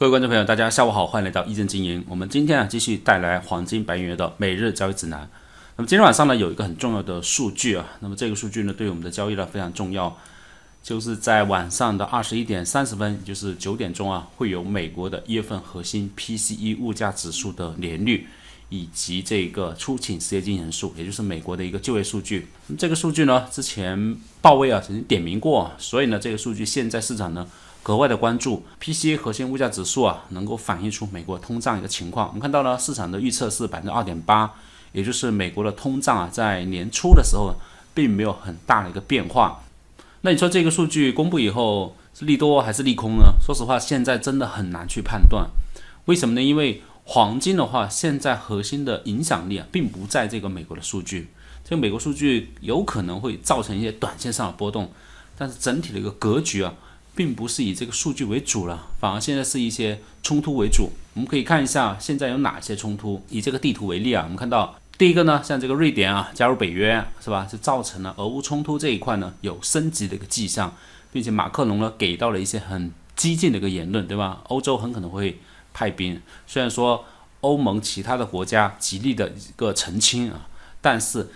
各位观众朋友，大家下午好，欢迎来到一正经营。我们今天啊继续带来黄金、白银的每日交易指南。那么今天晚上呢，有一个很重要的数据啊，那么这个数据呢对我们的交易呢非常重要，就是在晚上的二十一点三十分，就是九点钟啊，会有美国的一月份核心 PCE 物价指数的年率，以及这个出勤失业金人数，也就是美国的一个就业数据。那么这个数据呢，之前鲍威啊曾经点名过，所以呢，这个数据现在市场呢。格外的关注 PCE 核心物价指数啊，能够反映出美国通胀一个情况。我们看到了市场的预测是百分之二点八，也就是美国的通胀啊，在年初的时候并没有很大的一个变化。那你说这个数据公布以后是利多还是利空呢？说实话，现在真的很难去判断。为什么呢？因为黄金的话，现在核心的影响力啊，并不在这个美国的数据。这个美国数据有可能会造成一些短线上的波动，但是整体的一个格局啊。并不是以这个数据为主了，反而现在是一些冲突为主。我们可以看一下现在有哪些冲突。以这个地图为例啊，我们看到第一个呢，像这个瑞典啊加入北约是吧，就造成了俄乌冲突这一块呢有升级的一个迹象，并且马克龙呢给到了一些很激进的一个言论，对吧？欧洲很可能会派兵。虽然说欧盟其他的国家极力的一个澄清啊，但是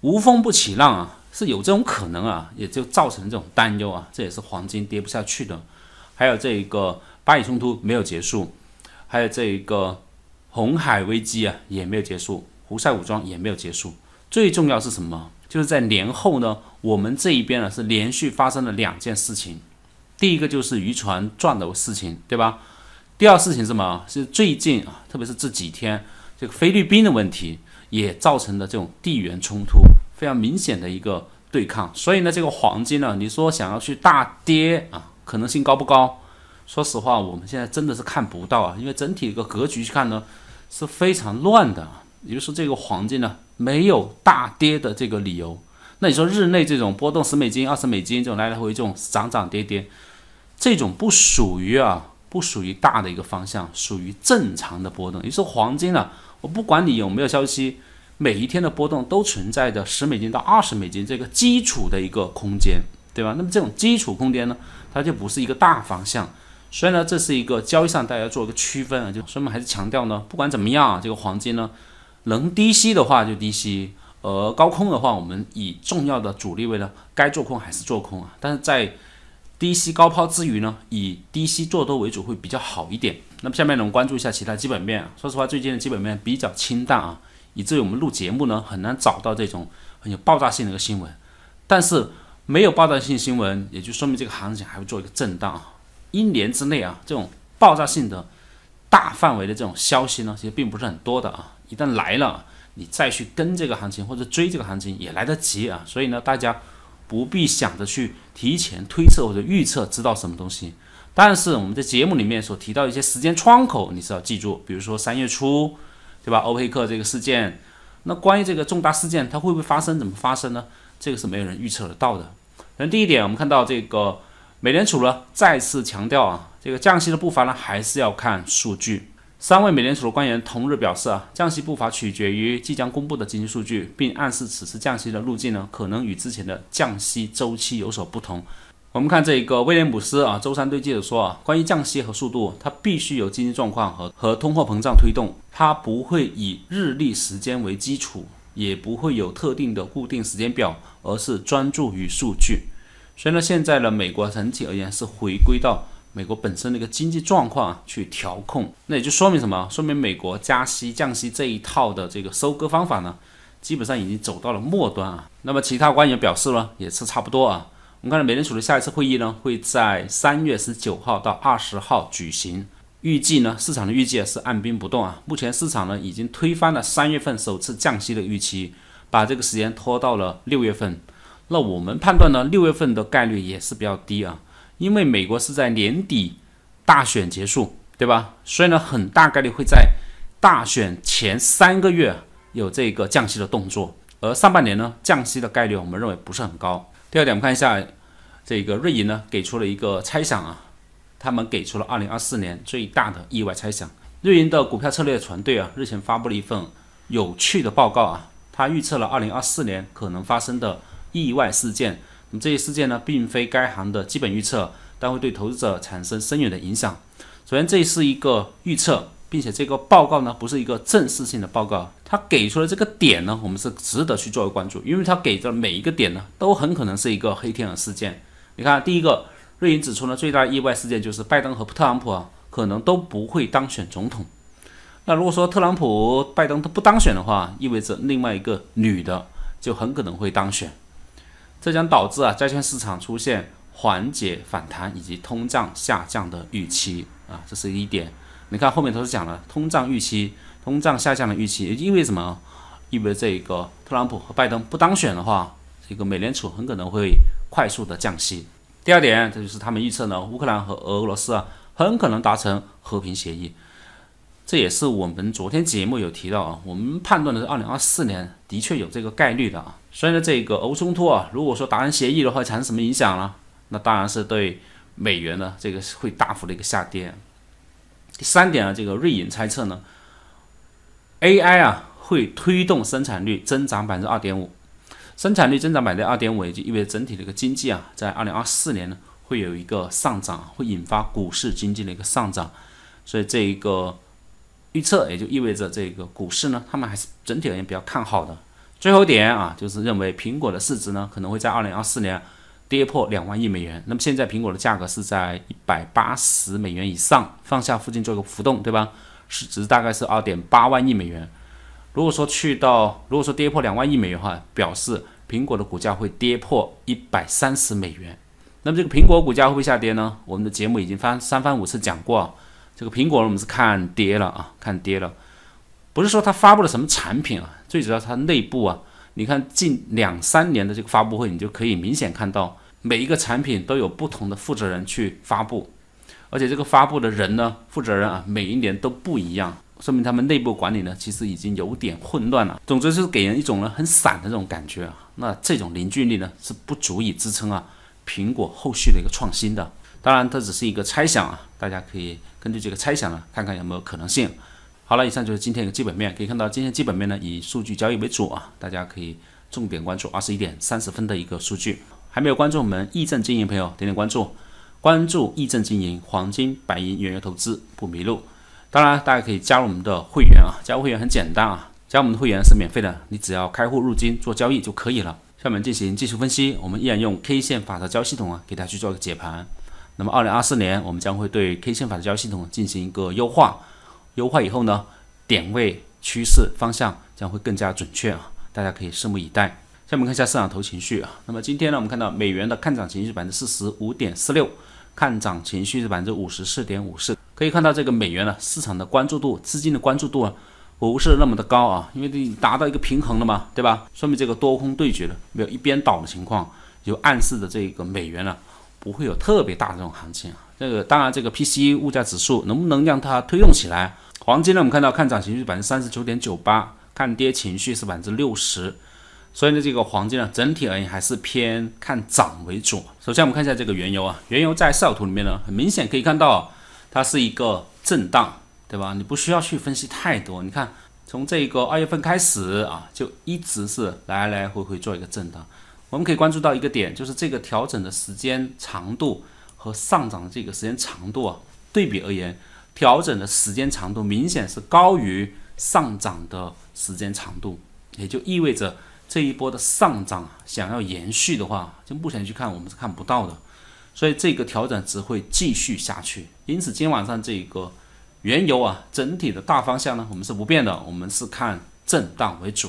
无风不起浪啊。是有这种可能啊，也就造成这种担忧啊，这也是黄金跌不下去的。还有这一个巴以冲突没有结束，还有这一个红海危机啊也没有结束，胡塞武装也没有结束。最重要是什么？就是在年后呢，我们这一边呢是连续发生了两件事情。第一个就是渔船撞楼事情，对吧？第二事情是什么？是最近啊，特别是这几天，这个菲律宾的问题也造成了这种地缘冲突。非常明显的一个对抗，所以呢，这个黄金呢，你说想要去大跌啊，可能性高不高？说实话，我们现在真的是看不到啊，因为整体一个格局去看呢，是非常乱的。也就是说，这个黄金呢，没有大跌的这个理由。那你说日内这种波动十美金、二十美金这种来来回这种涨涨跌跌，这种不属于啊，不属于大的一个方向，属于正常的波动。你说黄金呢，我不管你有没有消息。每一天的波动都存在着十美金到二十美金这个基础的一个空间，对吧？那么这种基础空间呢，它就不是一个大方向。所以呢，这是一个交易上大家做一个区分啊，就说明还是强调呢，不管怎么样啊，这个黄金呢，能低吸的话就低吸，而高空的话，我们以重要的主力位呢，该做空还是做空啊。但是在低吸高抛之余呢，以低吸做多为主会比较好一点。那么下面呢，我们关注一下其他基本面。说实话，最近的基本面比较清淡啊。以至于我们录节目呢，很难找到这种很有爆炸性的一个新闻。但是没有爆炸性新闻，也就说明这个行情还会做一个震荡。一年之内啊，这种爆炸性的、大范围的这种消息呢，其实并不是很多的啊。一旦来了，你再去跟这个行情或者追这个行情也来得及啊。所以呢，大家不必想着去提前推测或者预测知道什么东西。但是我们在节目里面所提到一些时间窗口，你是要记住，比如说三月初。对吧？欧佩克这个事件，那关于这个重大事件，它会不会发生？怎么发生呢？这个是没有人预测得到的。那第一点，我们看到这个美联储呢再次强调啊，这个降息的步伐呢还是要看数据。三位美联储的官员同日表示啊，降息步伐取决于即将公布的经济数据，并暗示此次降息的路径呢可能与之前的降息周期有所不同。我们看这个威廉姆斯啊，周三对记者说啊，关于降息和速度，它必须由经济状况和和通货膨胀推动，它不会以日历时间为基础，也不会有特定的固定时间表，而是专注于数据。所以呢，现在呢，美国整体而言是回归到美国本身的一个经济状况去调控。那也就说明什么？说明美国加息降息这一套的这个收割方法呢，基本上已经走到了末端啊。那么其他官员表示呢，也是差不多啊。我们看到美联储的下一次会议呢，会在三月十九号到二十号举行。预计呢，市场的预计是按兵不动啊。目前市场呢已经推翻了三月份首次降息的预期，把这个时间拖到了六月份。那我们判断呢，六月份的概率也是比较低啊，因为美国是在年底大选结束，对吧？所以呢，很大概率会在大选前三个月有这个降息的动作。而上半年呢，降息的概率我们认为不是很高。第二点，我们看一下。这个瑞银呢给出了一个猜想啊，他们给出了二零二四年最大的意外猜想。瑞银的股票策略团队啊日前发布了一份有趣的报告啊，他预测了二零二四年可能发生的意外事件。那么这些事件呢，并非该行的基本预测，但会对投资者产生深远的影响。首先，这是一个预测，并且这个报告呢不是一个正式性的报告，他给出的这个点呢，我们是值得去作为关注，因为他给的每一个点呢，都很可能是一个黑天鹅事件。你看，第一个瑞银指出呢，最大意外事件就是拜登和特朗普啊，可能都不会当选总统。那如果说特朗普、拜登都不当选的话，意味着另外一个女的就很可能会当选，这将导致啊债券市场出现缓解反弹以及通胀下降的预期啊，这是一点。你看后面都是讲了通胀预期、通胀下降的预期，因为什么？因为这个特朗普和拜登不当选的话，这个美联储很可能会。快速的降息。第二点，这就是他们预测呢，乌克兰和俄罗斯啊很可能达成和平协议。这也是我们昨天节目有提到啊，我们判断的是二零二四年的确有这个概率的啊。所以呢，这个欧冲突啊，如果说达成协议的话，产生什么影响呢？那当然是对美元呢这个会大幅的一个下跌。第三点啊，这个瑞银猜测呢，AI 啊会推动生产率增长百分之二点五。生产率增长百分之二点五，也就意味着整体的一个经济啊，在二零二四年呢会有一个上涨，会引发股市经济的一个上涨，所以这一个预测也就意味着这个股市呢，他们还是整体而言比较看好的。最后一点啊，就是认为苹果的市值呢可能会在二零二四年跌破两万亿美元。那么现在苹果的价格是在一百八十美元以上，放下附近做一个浮动，对吧？市值大概是二点八万亿美元。如果说去到，如果说跌破两万亿美元的话，表示苹果的股价会跌破一百三十美元。那么这个苹果股价会不会下跌呢？我们的节目已经翻三番五次讲过，这个苹果我们是看跌了啊，看跌了，不是说它发布了什么产品啊，最主要它内部啊，你看近两三年的这个发布会，你就可以明显看到每一个产品都有不同的负责人去发布，而且这个发布的人呢，负责人啊，每一年都不一样。说明他们内部管理呢，其实已经有点混乱了。总之是给人一种呢很散的这种感觉啊。那这种凝聚力呢是不足以支撑啊苹果后续的一个创新的。当然，这只是一个猜想啊。大家可以根据这个猜想呢，看看有没有可能性。好了，以上就是今天的基本面。可以看到今天基本面呢以数据交易为主啊。大家可以重点关注二十一点三十分的一个数据。还没有关注我们易正经营朋友点点关注，关注易正经营黄金、白银、原油投资不迷路。当然，大家可以加入我们的会员啊！加入会员很简单啊，加入我们的会员是免费的，你只要开户入金做交易就可以了。下面进行技术分析，我们依然用 K 线法则交易系统啊，给大家去做一个解盘。那么，二零二四年我们将会对 K 线法则交易系统进行一个优化，优化以后呢，点位、趋势、方向将会更加准确啊！大家可以拭目以待。下面看一下市场头情绪啊，那么今天呢，我们看到美元的看涨情绪百分之四十五点四六。看涨情绪是百分之五十四点五四，可以看到这个美元呢，市场的关注度、资金的关注度啊，不是那么的高啊，因为你达到一个平衡了嘛，对吧？说明这个多空对决了，没有一边倒的情况，有暗示的这个美元呢，不会有特别大的这种行情啊。这个当然，这个 P C e 物价指数能不能让它推动起来？黄金呢，我们看到看涨情绪百分之三十九点九八，看跌情绪是百分之六十。所以呢，这个黄金呢，整体而言还是偏看涨为主。首先，我们看一下这个原油啊，原油在上图里面呢，很明显可以看到，它是一个震荡，对吧？你不需要去分析太多。你看，从这个二月份开始啊，就一直是来来回回做一个震荡。我们可以关注到一个点，就是这个调整的时间长度和上涨的这个时间长度啊，对比而言，调整的时间长度明显是高于上涨的时间长度，也就意味着。这一波的上涨想要延续的话，就目前去看我们是看不到的，所以这个调整只会继续下去。因此，今天晚上这一个原油啊，整体的大方向呢，我们是不变的，我们是看震荡为主。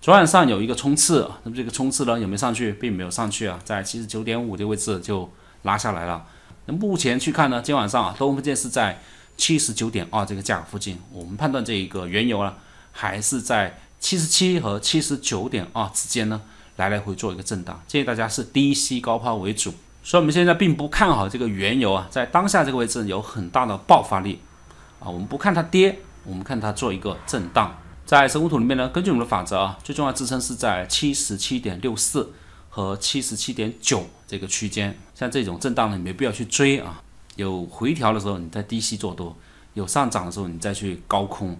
昨晚上有一个冲刺，那么这个冲刺呢，有没有上去，并没有上去啊，在七十九点五的位置就拉下来了。那目前去看呢，今天晚上啊，都建议是在七十九点二这个价格附近，我们判断这一个原油啊，还是在。七十七和七十九点二之间呢，来来回做一个震荡，建议大家是低吸高抛为主。所以我们现在并不看好这个原油啊，在当下这个位置有很大的爆发力啊。我们不看它跌，我们看它做一个震荡。在神武图里面呢，根据我们的法则啊，最重要支撑是在七十七点六四和七十七点九这个区间。像这种震荡呢，你没必要去追啊。有回调的时候，你在低吸做多；有上涨的时候，你再去高空。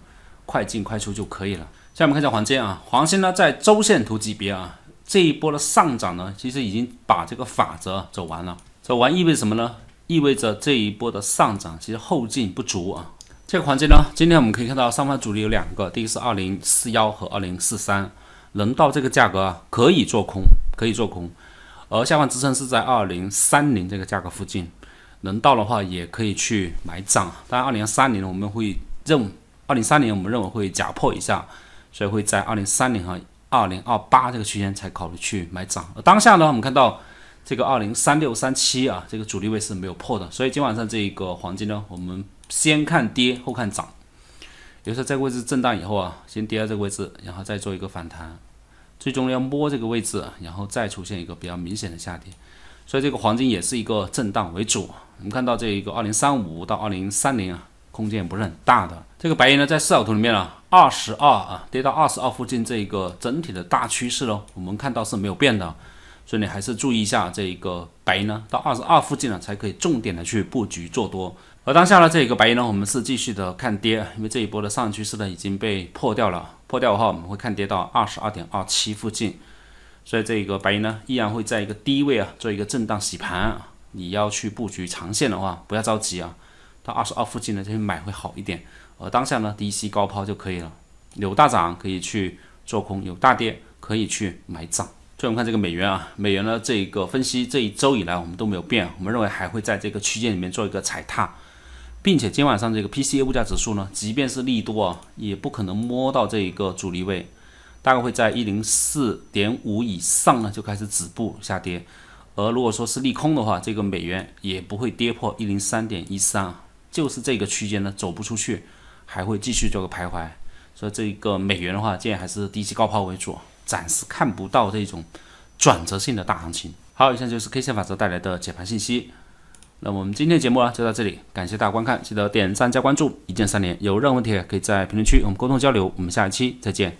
快进快出就可以了。下面看一下黄金啊，黄金呢在周线图级别啊，这一波的上涨呢，其实已经把这个法则走完了。走完意味着什么呢？意味着这一波的上涨其实后劲不足啊。这个黄金呢，今天我们可以看到上方主力有两个，第一个是二零四幺和二零四三，能到这个价格可以做空，可以做空。而下方支撑是在二零三零这个价格附近，能到的话也可以去买涨。但二零三零我们会认。二零三年我们认为会假破一下，所以会在二零三零和二零二八这个区间才考虑去买涨。而当下呢，我们看到这个二零三六三七啊，这个阻力位是没有破的，所以今晚上这一个黄金呢，我们先看跌后看涨。比如说这个位置震荡以后啊，先跌到这个位置，然后再做一个反弹，最终要摸这个位置，然后再出现一个比较明显的下跌。所以这个黄金也是一个震荡为主。我们看到这一个二零三五到二零三零啊，空间不是很大的。这个白银呢，在四小图里面啊，二十二啊，跌到二十二附近，这一个整体的大趋势喽，我们看到是没有变的，所以你还是注意一下这一个白银呢，到二十二附近呢，才可以重点的去布局做多。而当下呢，这一个白银呢，我们是继续的看跌，因为这一波的上趋势呢已经被破掉了，破掉的话，我们会看跌到二十二点二七附近，所以这个白银呢，依然会在一个低位啊，做一个震荡洗盘你要去布局长线的话，不要着急啊，到二十二附近呢再去买会好一点。而当下呢，低吸高抛就可以了。有大涨可以去做空，有大跌可以去买涨。最后看这个美元啊，美元呢这个分析，这一周以来我们都没有变，我们认为还会在这个区间里面做一个踩踏，并且今晚上这个 PCE 物价指数呢，即便是利多啊，也不可能摸到这一个阻力位，大概会在一零四点五以上呢就开始止步下跌。而如果说是利空的话，这个美元也不会跌破一零三点一三啊，就是这个区间呢走不出去。还会继续做个徘徊，所以这个美元的话，建议还是低吸高抛为主，暂时看不到这种转折性的大行情。好，以上就是 K 线法则带来的解盘信息。那我们今天的节目啊就到这里，感谢大家观看，记得点赞加关注，一键三连。有任何问题，可以在评论区我们沟通交流。我们下一期再见。